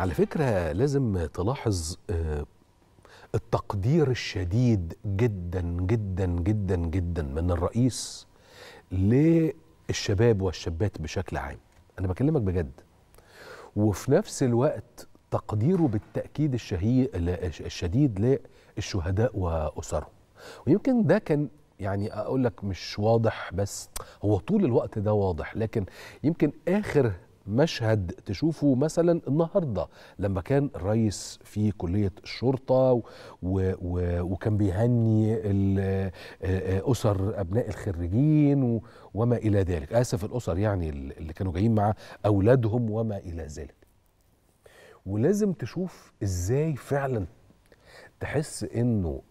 على فكرة لازم تلاحظ آه، التقدير الشديد جدا جدا جدا جدا من الرئيس للشباب والشابات بشكل عام أنا بكلمك بجد وفي نفس الوقت تقديره بالتأكيد الشديد للشهداء وأسرهم ويمكن ده كان يعني أقول لك مش واضح بس هو طول الوقت ده واضح لكن يمكن آخر مشهد تشوفه مثلا النهارده لما كان الرئيس في كليه الشرطه و و وكان بيهني آه، اسر ابناء الخريجين وما الى ذلك اسف الاسر يعني اللي كانوا جايين مع اولادهم وما الى ذلك ولازم تشوف ازاي فعلا تحس انه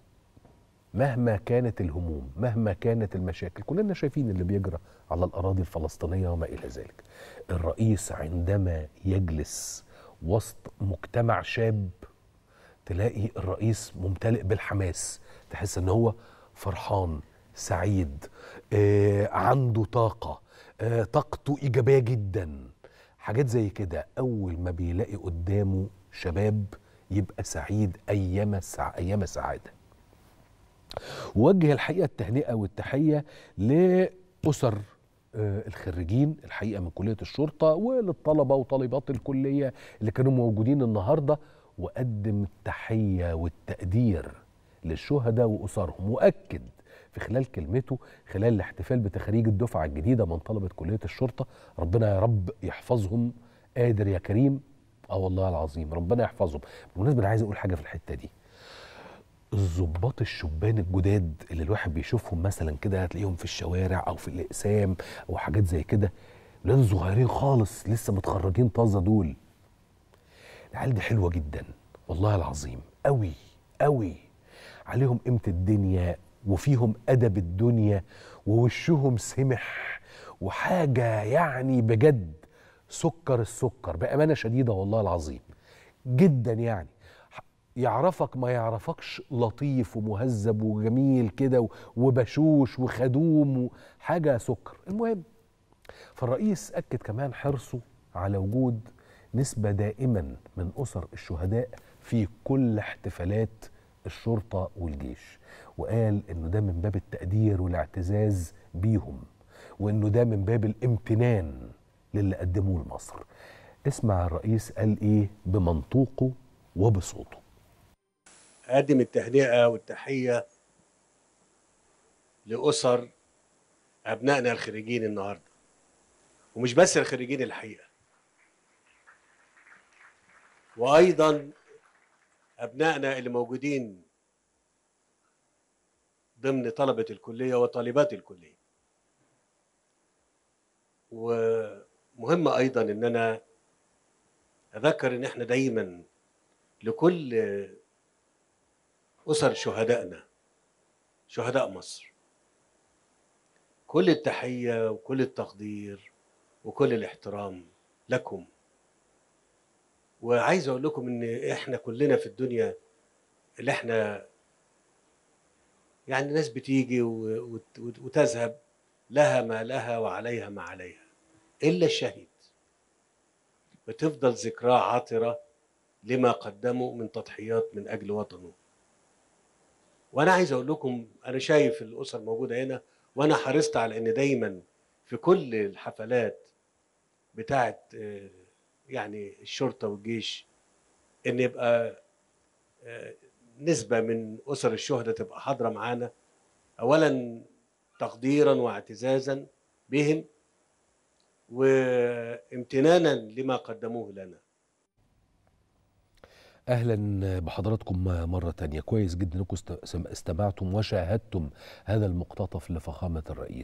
مهما كانت الهموم مهما كانت المشاكل كلنا شايفين اللي بيجرى على الأراضي الفلسطينية وما إلى ذلك الرئيس عندما يجلس وسط مجتمع شاب تلاقي الرئيس ممتلئ بالحماس تحس ان هو فرحان سعيد آه، عنده طاقة آه، طاقته إيجابية جدا حاجات زي كده أول ما بيلاقي قدامه شباب يبقى سعيد أيام سعادة ووجه الحقيقه التهنئه والتحيه لاسر آه، الخريجين الحقيقه من كليه الشرطه وللطلبه وطالبات الكليه اللي كانوا موجودين النهارده وقدم التحيه والتقدير للشهداء واسرهم واكد في خلال كلمته خلال الاحتفال بتخريج الدفعه الجديده من طلبه كليه الشرطه ربنا يا رب يحفظهم قادر يا كريم اه والله العظيم ربنا يحفظهم بالمناسبه انا عايز اقول حاجه في الحته دي الظباط الشبان الجداد اللي الواحد بيشوفهم مثلا كده هتلاقيهم في الشوارع او في الاقسام او حاجات زي كده ولاد صغيرين خالص لسه متخرجين طازه دول العيال دي حلوه جدا والله العظيم قوي قوي عليهم قيمه الدنيا وفيهم ادب الدنيا ووشهم سمح وحاجه يعني بجد سكر السكر بامانه شديده والله العظيم جدا يعني يعرفك ما يعرفكش لطيف ومهذب وجميل كده وبشوش وخدوم وحاجة سكر المهم فالرئيس أكد كمان حرصه على وجود نسبة دائما من أسر الشهداء في كل احتفالات الشرطة والجيش وقال إنه ده من باب التقدير والاعتزاز بيهم وإنه ده من باب الامتنان للي قدموه لمصر اسمع الرئيس قال إيه بمنطوقه وبصوته أقدم التهنئة والتحية لأسر أبنائنا الخريجين النهاردة ومش بس الخريجين الحقيقة وأيضا أبنائنا اللي موجودين ضمن طلبة الكلية وطالبات الكلية ومهم أيضا إن أنا أذكر إن إحنا دايما لكل أسر شهدائنا شهداء مصر كل التحية وكل التقدير وكل الاحترام لكم وعايز أقول لكم إن إحنا كلنا في الدنيا اللي إحنا يعني ناس بتيجي وتذهب لها ما لها وعليها ما عليها إلا الشهيد بتفضل ذكراه عاطرة لما قدمه من تضحيات من أجل وطنه وانا عايز اقول لكم انا شايف الاسر موجوده هنا وانا حرصت على ان دايما في كل الحفلات بتاعه آه، يعني الشرطه والجيش ان يبقى آه، نسبه من اسر الشهداء تبقى حاضره معانا اولا تقديرا واعتزازا بهم وامتنانا لما قدموه لنا اهلا بحضراتكم مره تانية كويس جدا انكم استمعتم وشاهدتم هذا المقتطف لفخامه الرئيس